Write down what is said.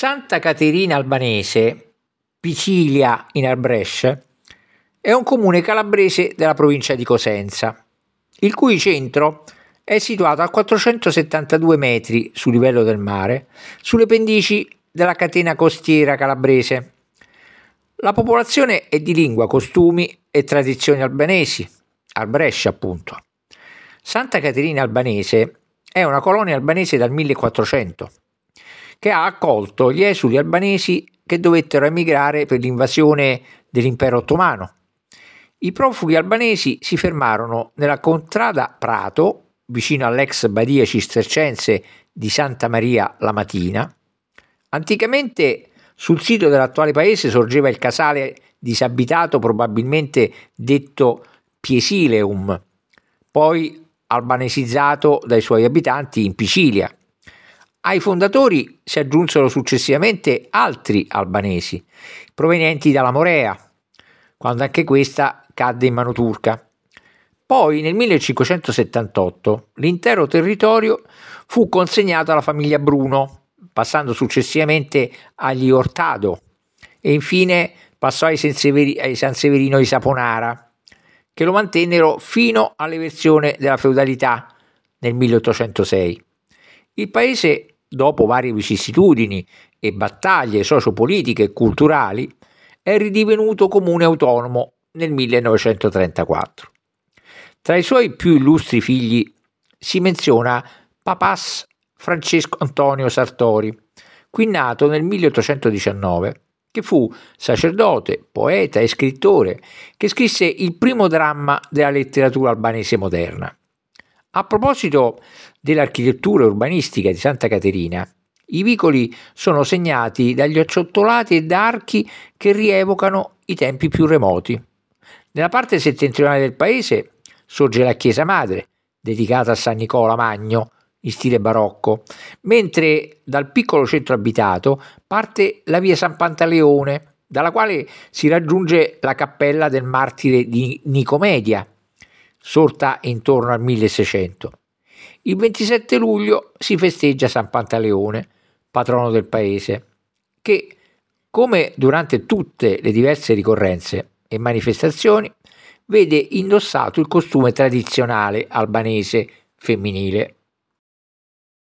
Santa Caterina Albanese, Picilia in Albresce, è un comune calabrese della provincia di Cosenza, il cui centro è situato a 472 metri sul livello del mare, sulle pendici della catena costiera calabrese. La popolazione è di lingua, costumi e tradizioni albanesi, Albrescia appunto. Santa Caterina Albanese è una colonia albanese dal 1400 che ha accolto gli esuli albanesi che dovettero emigrare per l'invasione dell'impero ottomano. I profughi albanesi si fermarono nella contrada Prato, vicino all'ex badia cistercense di Santa Maria la Matina. Anticamente sul sito dell'attuale paese sorgeva il casale disabitato probabilmente detto Piesileum, poi albanesizzato dai suoi abitanti in Picilia. Ai fondatori si aggiunsero successivamente altri albanesi, provenienti dalla Morea, quando anche questa cadde in mano turca. Poi nel 1578 l'intero territorio fu consegnato alla famiglia Bruno, passando successivamente agli Ortado e infine passò ai, ai San Severino di Saponara, che lo mantennero fino all'eversione della feudalità nel 1806. Il paese, dopo varie vicissitudini e battaglie sociopolitiche e culturali, è ridivenuto comune autonomo nel 1934. Tra i suoi più illustri figli si menziona Papas Francesco Antonio Sartori, qui nato nel 1819, che fu sacerdote, poeta e scrittore, che scrisse il primo dramma della letteratura albanese moderna. A proposito dell'architettura urbanistica di Santa Caterina, i vicoli sono segnati dagli acciottolati e da archi che rievocano i tempi più remoti. Nella parte settentrionale del paese sorge la chiesa madre, dedicata a San Nicola Magno, in stile barocco, mentre dal piccolo centro abitato parte la via San Pantaleone, dalla quale si raggiunge la cappella del martire di Nicomedia, sorta intorno al 1600. Il 27 luglio si festeggia San Pantaleone, patrono del paese, che, come durante tutte le diverse ricorrenze e manifestazioni, vede indossato il costume tradizionale albanese femminile